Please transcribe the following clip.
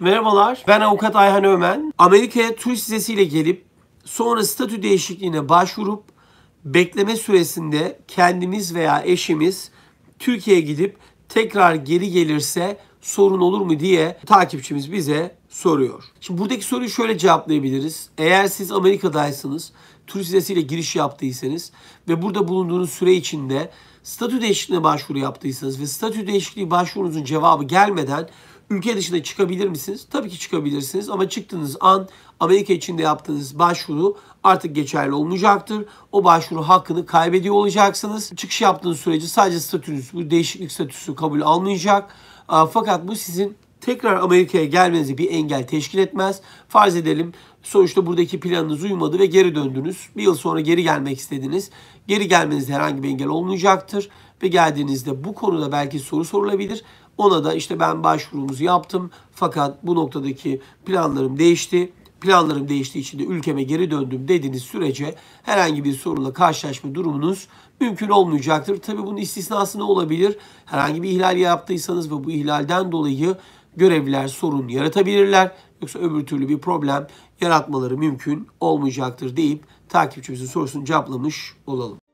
Merhabalar, ben avukat Ayhan Ömen. Amerika'ya turist vizesiyle gelip sonra statü değişikliğine başvurup bekleme süresinde kendimiz veya eşimiz Türkiye'ye gidip tekrar geri gelirse sorun olur mu diye takipçimiz bize soruyor. Şimdi buradaki soruyu şöyle cevaplayabiliriz. Eğer siz Amerika'daysanız, turist vizesiyle giriş yaptıysanız ve burada bulunduğunuz süre içinde statü değişikliğine başvuru yaptıysanız ve statü değişikliği başvurunuzun cevabı gelmeden Ülke dışına çıkabilir misiniz? Tabii ki çıkabilirsiniz ama çıktığınız an Amerika içinde yaptığınız başvuru artık geçerli olmayacaktır. O başvuru hakkını kaybediyor olacaksınız. Çıkış yaptığınız sürece sadece statünüz, bu değişiklik statüsü kabul almayacak. Fakat bu sizin tekrar Amerika'ya gelmenizi bir engel teşkil etmez. Farz edelim sonuçta buradaki planınız uymadı ve geri döndünüz. Bir yıl sonra geri gelmek istediniz. Geri gelmenizde herhangi bir engel olmayacaktır. Ve geldiğinizde bu konuda belki soru sorulabilir. Ona da işte ben başvurumuzu yaptım fakat bu noktadaki planlarım değişti. Planlarım değiştiği için de ülkeme geri döndüm dediğiniz sürece herhangi bir sorunla karşılaşma durumunuz mümkün olmayacaktır. Tabi bunun istisnası ne olabilir? Herhangi bir ihlal yaptıysanız ve bu ihlalden dolayı görevliler sorun yaratabilirler. Yoksa öbür türlü bir problem yaratmaları mümkün olmayacaktır deyip takipçimizin sorusunu cevaplamış olalım.